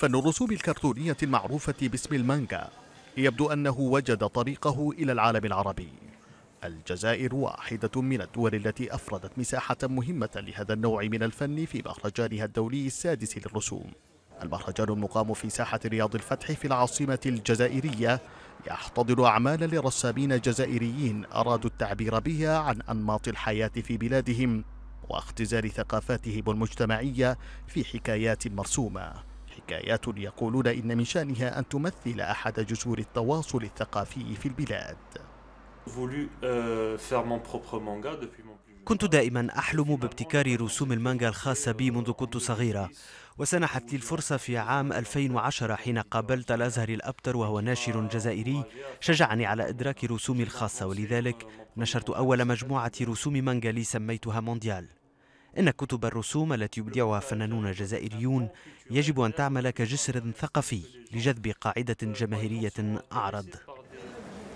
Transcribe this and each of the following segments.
فن الرسوم الكرتونية المعروفة باسم المانجا يبدو أنه وجد طريقه إلى العالم العربي الجزائر واحدة من الدول التي أفردت مساحة مهمة لهذا النوع من الفن في مهرجانها الدولي السادس للرسوم المهرجان المقام في ساحة رياض الفتح في العاصمة الجزائرية يحتضن أعمالا لرسامين جزائريين أرادوا التعبير بها عن أنماط الحياة في بلادهم واختزال ثقافاتهم المجتمعية في حكايات مرسومة حكايات يقولون إن من شأنها أن تمثل أحد جسور التواصل الثقافي في البلاد euh, كنت دائما أحلم بابتكار رسوم المانجا الخاصة بي منذ كنت صغيرة وسنحت لي الفرصة في عام 2010 حين قابلت الأزهر الأبتر وهو ناشر جزائري شجعني على إدراك رسومي الخاصة ولذلك نشرت أول مجموعة رسوم مانجا لي سميتها مونديال إن كتب الرسوم التي يبدعها فنانون جزائريون يجب أن تعمل كجسر ثقافي لجذب قاعدة جماهيرية أعرض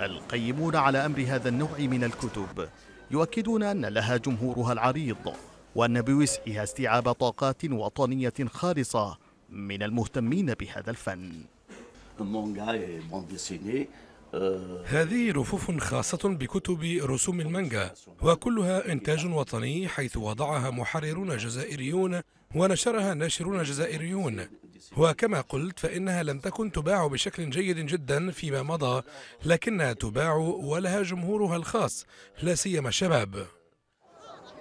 القيمون على أمر هذا النوع من الكتب يؤكدون أن لها جمهورها العريض وأن بوسعها استيعاب طاقات وطنية خالصة من المهتمين بهذا الفن هذه رفوف خاصة بكتب رسوم المانجا وكلها إنتاج وطني حيث وضعها محررون جزائريون ونشرها ناشرون جزائريون وكما قلت فإنها لم تكن تباع بشكل جيد جدا فيما مضى لكنها تباع ولها جمهورها الخاص لا سيما الشباب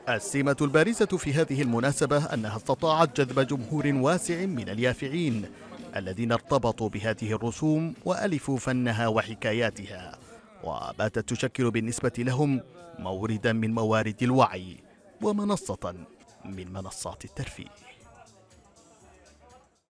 السمة البارزة في هذه المناسبة أنها استطاعت جذب جمهور واسع من اليافعين الذين ارتبطوا بهذه الرسوم وألفوا فنها وحكاياتها وباتت تشكل بالنسبة لهم موردا من موارد الوعي ومنصة من منصات الترفيه